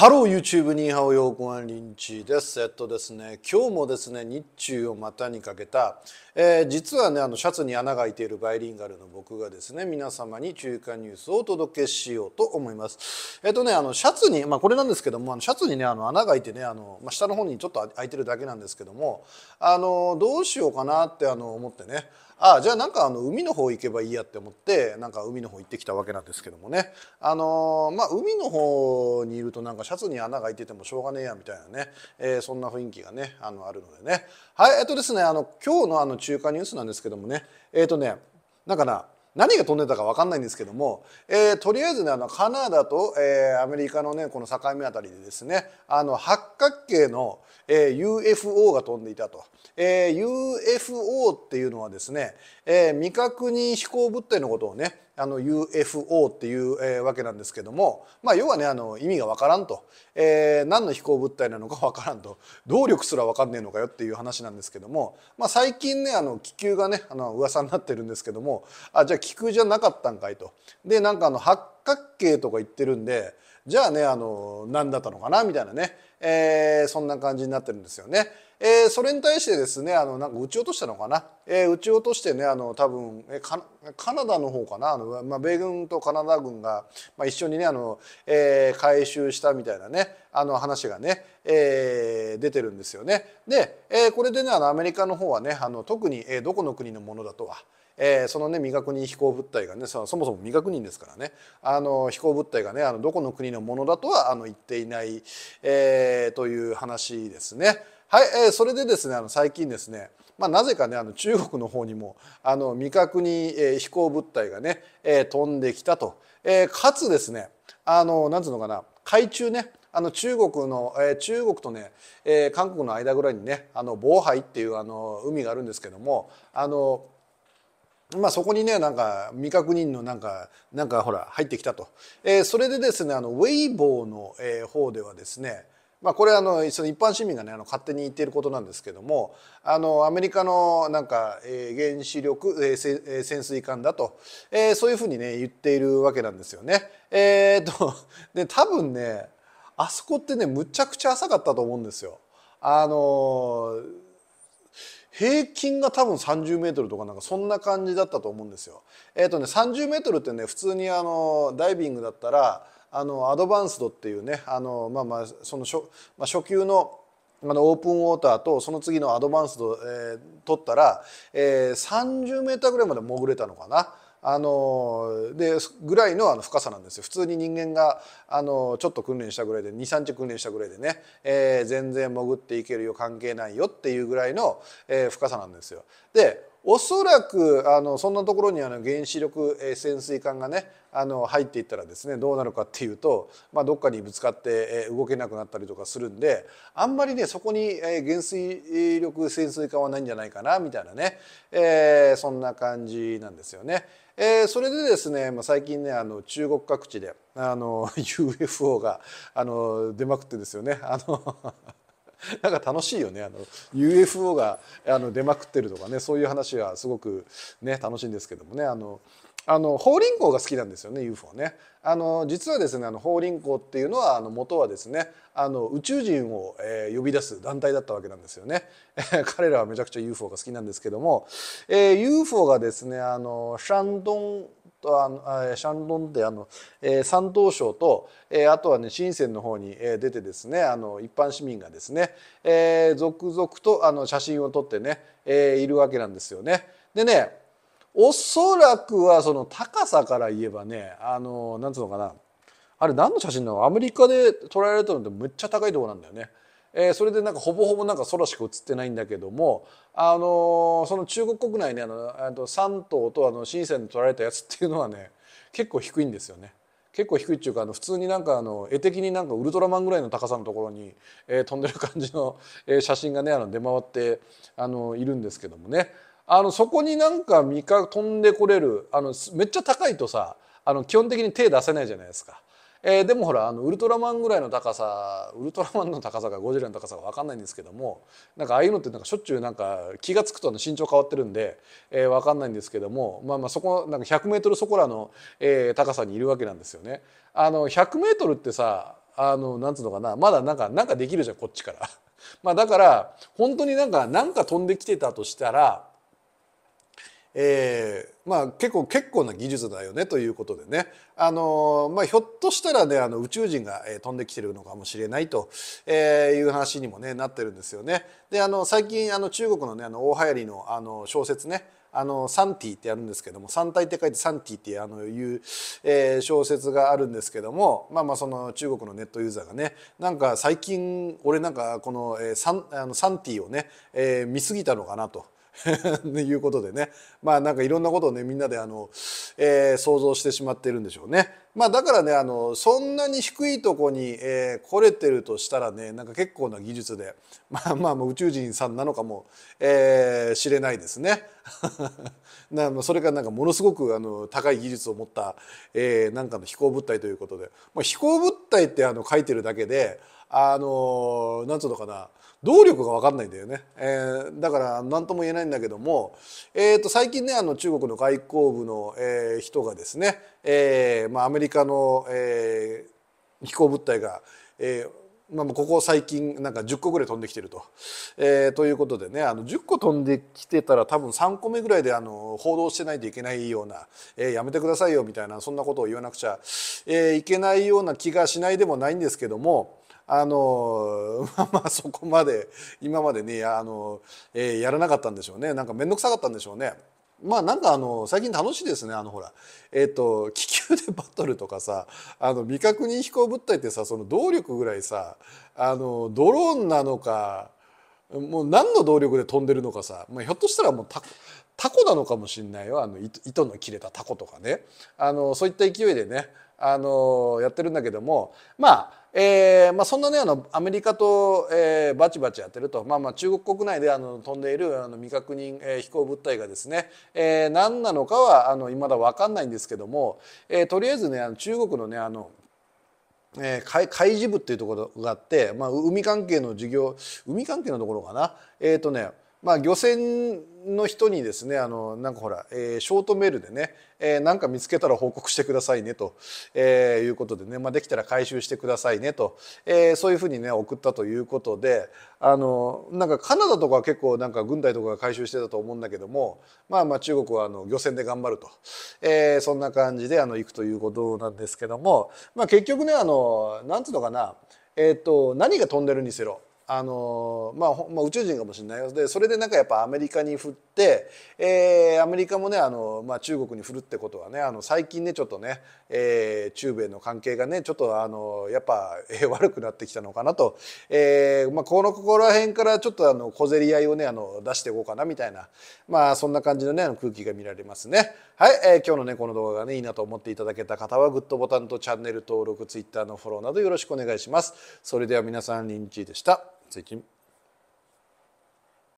ハロー YouTube ニーハオヨーコンリンチです。えっとですね、今日もですね、日中を股にかけた、えー、実はね、あのシャツに穴が開いているバイリンガルの僕がですね、皆様に中間ニュースをお届けしようと思います。えっとね、あのシャツに、まあこれなんですけども、あのシャツにね、あの穴が開いてね、あの、まあ、下の方にちょっと開いてるだけなんですけども、あのどうしようかなってあの思ってね、ああじゃあなんかあの海の方行けばいいやって思ってなんか海の方行ってきたわけなんですけどもねあのー、まあ海の方にいるとなんかシャツに穴が開いててもしょうがねえやみたいなね、えー、そんな雰囲気がねあのあるのでねはいえっとですねあの今日のあの中華ニュースなんですけどもねえっ、とねなんかな何が飛んでたか分かんないんですけども、えー、とりあえずねあのカナダと、えー、アメリカのねこの境目あたりでですねあの八角形の、えー、UFO が飛んでいたと、えー、UFO っていうのはですね、えー、未確認飛行物体のことをねあの UFO っていう、えー、わけなんですけども、まあ、要はねあの意味がわからんと、えー、何の飛行物体なのかわからんと動力すらわかんねえのかよっていう話なんですけども、まあ、最近ねあの気球がねあの噂になってるんですけどもあじゃあ気球じゃなかったんかいと。でなんかあの八角形とか言ってるんでじゃあねあの何だったのかなみたいなねえー、そんな感じになってるんですよね。えー、それに対してですねあのなんか撃ち落としたのかな、えー、撃ち落としてねあの多分えカナダの方かなあの、まあ、米軍とカナダ軍が、まあ、一緒にねあの、えー、回収したみたいなねあの話がね、えー、出てるんですよね。で、えー、これでねあのアメリカの方はねあの特に、えー、どこの国のものだとは。えー、そのね未確認飛行物体がねそもそも未確認ですからねあの飛行物体がねあのどこの国のものだとはあの言っていない、えー、という話ですね。はい、えー、それでですねあの最近ですねまあ、なぜかねあの中国の方にもあの未確認、えー、飛行物体がね、えー、飛んできたと、えー、かつですねあのなんつうのかな海中ねあの中国の、えー、中国とね、えー、韓国の間ぐらいにねあの防海っていうあの海があるんですけどもあのまあ、そこにねなんか未確認のなんかなんかほら入ってきたと、えー、それでですねあのウェイボーの、えー、方ではですねまあ、これあのその一般市民がねあの勝手に言っていることなんですけどもあのアメリカのなんか、え原子力、え潜水艦だと、えそういうふうにね言っているわけなんですよね。えっとで多分ねあそこってねむちゃくちゃ浅かったと思うんですよ。あのー平均が多分30メートルとかなんかそんな感じだったと思うんですよ。えっ、ー、とね30メートルってね普通にあのダイビングだったらあのアドバンスドっていうねあのまあまあその初,、まあ、初級のあのオープンウォーターとその次のアドバンスド、えー、取ったら、えー、30メーターぐらいまで潜れたのかな。あのでぐらいのあの深さなんですよ普通に人間があのちょっと訓練したぐらいで23日訓練したぐらいでね、えー、全然潜っていけるよ関係ないよっていうぐらいの、えー、深さなんですよ。でおそらくあのそんなところにあの原子力潜水艦がねあの入っていったらですねどうなるかっていうと、まあ、どっかにぶつかって動けなくなったりとかするんであんまりねそこに原水力潜水艦はないんじゃないかなみたいなね、えー、そんな感じなんですよね。えー、それでですね、まあ、最近ねあの中国各地であの UFO があの出まくってですよね。あの なんか楽しいよねあの UFO があの出まくってるとかねそういう話はすごくね楽しいんですけどもねあのあの法輪功が好きなんですよね UFO ね。あの実はですねあの法輪功っていうのはあの元はですねあの宇宙人を、えー、呼び出す団体だったわけなんですよね。彼らはめちゃくちゃ UFO が好きなんですけども、えー、UFO がですねあのシャンドンとあのシャンロンであの、えー、山東省と、えー、あとはね深センの方に、え出てですねあの一般市民がですね、えー、続々とあの写真を撮ってね、えー、いるわけなんですよね。でねおそらくはその高さから言えばねあのなんつうのかなあれ何の写真なのアメリカで撮られたのってむっちゃ高いとこなんだよね。えー、それでなんかほぼほぼなんか空しか映ってないんだけども、あのー、その中国国内ねあのとあの深センで撮られたやつっていうのはね結構低いんですよね。結構低いっていうかあの普通になんかあの絵的になんかウルトラマンぐらいの高さのところに、えー、飛んでる感じの、えー、写真がねあの出回ってあのいるんですけどもねあのそこになんか身飛んでこれるあのめっちゃ高いとさあの基本的に手出せないじゃないですか。えー、でもほらあのウルトラマンぐらいの高さウルトラマンの高さかゴジラの高さか分かんないんですけどもなんかああいうのってなんかしょっちゅうなんか気が付くと身長変わってるんで、えー、分かんないんですけども、まあ、まあそこなんか 100m そこらの、えー、高さにいるわけなんですよね。あの 100m ってさあのなんつうのかなまだなんかなんかできるじゃんこっちから。まあだから本当になんかなんか飛んできてたとしたらえーまあ、結構結構な技術だよねということでね、あのー、まあ、ひょっとしたらねあの宇宙人が飛んできてるのかもしれないという話にも、ね、なってるんですよね。であの最近あの中国の,、ね、あの大流行りのあの小説ねあのサンティってやるんですけども三体って書いてサンティってあのいう、えー、小説があるんですけどもまあまあその中国のネットユーザーがねなんか最近俺なんかこの,、えサンあのサンティをね、えー、見過ぎたのかなと。と いうことでねまあなんかいろんなことをねみんなであの、えー、想像してしまってるんでしょうね。まあ、だからねあのそんなに低いとこに、えー、来れてるとしたらねなんか結構な技術でまあまあ宇宙人さんなのかも、えー、知れないですね。なそれがなんかものすごくあの高い技術を持った、えー、なんかの飛行物体ということで、まあ、飛行物体ってあの書いてるだけであのなんつうのかな動力が分かんないんだよね、えー、だから何とも言えないんだけども、えーと、最近ねあの中国の外交部の、えー、人がですね、えーまあ、アメリカの、えー、飛行物体が、えーまあ、ここ最近なんか10個ぐらい飛んできてると。えー、ということでねあの10個飛んできてたら多分3個目ぐらいであの報道してないといけないような、えー、やめてくださいよみたいなそんなことを言わなくちゃ、えー、いけないような気がしないでもないんですけども。あの まあまあそこまで今までねあの、えー、やらなかったんでしょうねなんか面倒くさかったんでしょうね。まあなんかあの最近楽しいですねあのほらえっ、ー、と気球でバトルとかさあの未確認飛行物体ってさその動力ぐらいさあのドローンなのかもう何の動力で飛んでるのかさ、まあ、ひょっとしたらもうタタコなのかもしんないよあの糸の切れたタコとかねあのそういった勢いでねあのやってるんだけどもまあえーまあ、そんなねあのアメリカと、えー、バチバチやってると、まあ、まあ中国国内であの飛んでいるあの未確認、えー、飛行物体がですね、えー、何なのかはあの未だ分かんないんですけども、えー、とりあえずねあの中国のねあのえー、海海事部っていうところがあって、まあ、海関係の事業海関係のところかなえー、とねまあ、漁船の人にですねあのなんかほら、えー、ショートメールでね、えー、か見つけたら報告してくださいねと、えー、いうことでね、まあ、できたら回収してくださいねと、えー、そういうふうにね送ったということであのなんかカナダとかは結構なんか軍隊とかが回収してたと思うんだけども、まあ、まあ中国はあの漁船で頑張ると、えー、そんな感じであの行くということなんですけども、まあ、結局ねあのなんつうのかな、えーと何が飛んでるにせろあのまあ、まあ、宇宙人かもしれないでそれでなんかやっぱアメリカに振って、えー、アメリカもねあの、まあ、中国に振るってことはねあの最近ねちょっとね、えー、中米の関係がねちょっとあのやっぱ、えー、悪くなってきたのかなと、えーまあ、このここら辺からちょっとあの小競り合いをねあの出していこうかなみたいな、まあ、そんな感じの,、ね、あの空気が見られますね。はい、えー、今日のねこの動画がねいいなと思っていただけた方はグッドボタンとチャンネル登録 Twitter のフォローなどよろしくお願いします。それでは皆さんリンチでした。Tekim